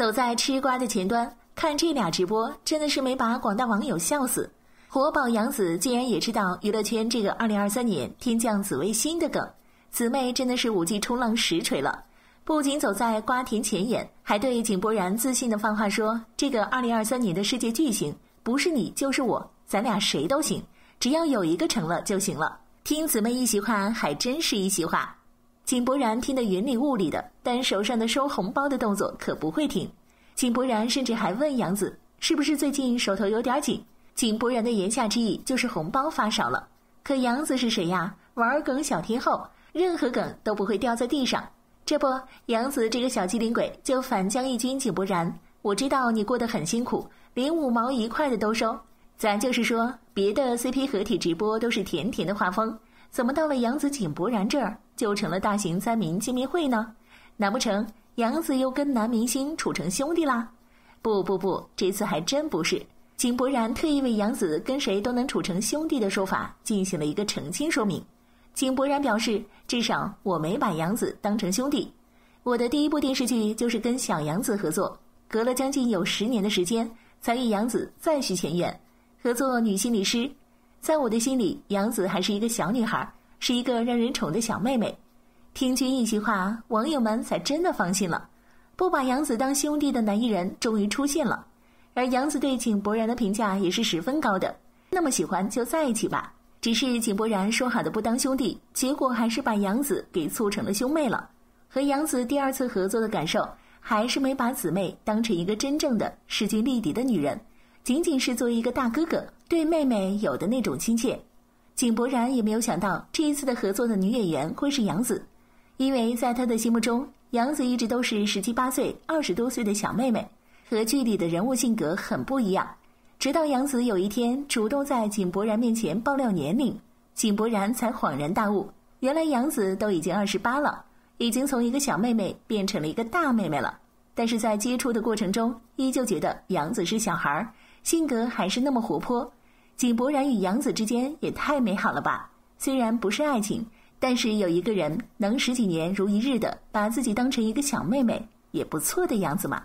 走在吃瓜的前端，看这俩直播真的是没把广大网友笑死。活宝杨紫竟然也知道娱乐圈这个“二零二三年天降紫薇星”的梗，姊妹真的是五 G 冲浪实锤了。不仅走在瓜田前沿，还对井柏然自信的放话说：“这个二零二三年的世界巨星，不是你就是我，咱俩谁都行，只要有一个成了就行了。”听姊妹一席话，还真是一席话。井柏然听得云里雾里的，但手上的收红包的动作可不会停。井柏然甚至还问杨子是不是最近手头有点紧。井柏然的言下之意就是红包发少了。可杨子是谁呀？玩梗小天后，任何梗都不会掉在地上。这不，杨子这个小机灵鬼就反将一军。井柏然，我知道你过得很辛苦，连五毛一块的都收。咱就是说，别的 CP 合体直播都是甜甜的画风，怎么到了杨子井柏然这儿就成了大型灾民见面会呢？难不成杨子又跟男明星处成兄弟啦？不不不，这次还真不是。井柏然特意为杨子跟谁都能处成兄弟的说法进行了一个澄清说明。井柏然表示：“至少我没把杨子当成兄弟，我的第一部电视剧就是跟小杨子合作，隔了将近有十年的时间才与杨子再续前缘。”合作女心理师，在我的心里，杨子还是一个小女孩，是一个让人宠的小妹妹。听君一席话，网友们才真的放心了。不把杨子当兄弟的男艺人终于出现了，而杨子对井柏然的评价也是十分高的。那么喜欢就在一起吧，只是井柏然说好的不当兄弟，结果还是把杨子给促成了兄妹了。和杨子第二次合作的感受，还是没把姊妹当成一个真正的势均力敌的女人。仅仅是作为一个大哥哥对妹妹有的那种亲切，井柏然也没有想到这一次的合作的女演员会是杨紫，因为在他的心目中，杨紫一直都是十七八岁、二十多岁的小妹妹，和剧里的人物性格很不一样。直到杨紫有一天主动在井柏然面前爆料年龄，井柏然才恍然大悟，原来杨紫都已经二十八了，已经从一个小妹妹变成了一个大妹妹了。但是在接触的过程中，依旧觉得杨紫是小孩儿。性格还是那么活泼，井柏然与杨子之间也太美好了吧！虽然不是爱情，但是有一个人能十几年如一日的把自己当成一个小妹妹，也不错的样子嘛。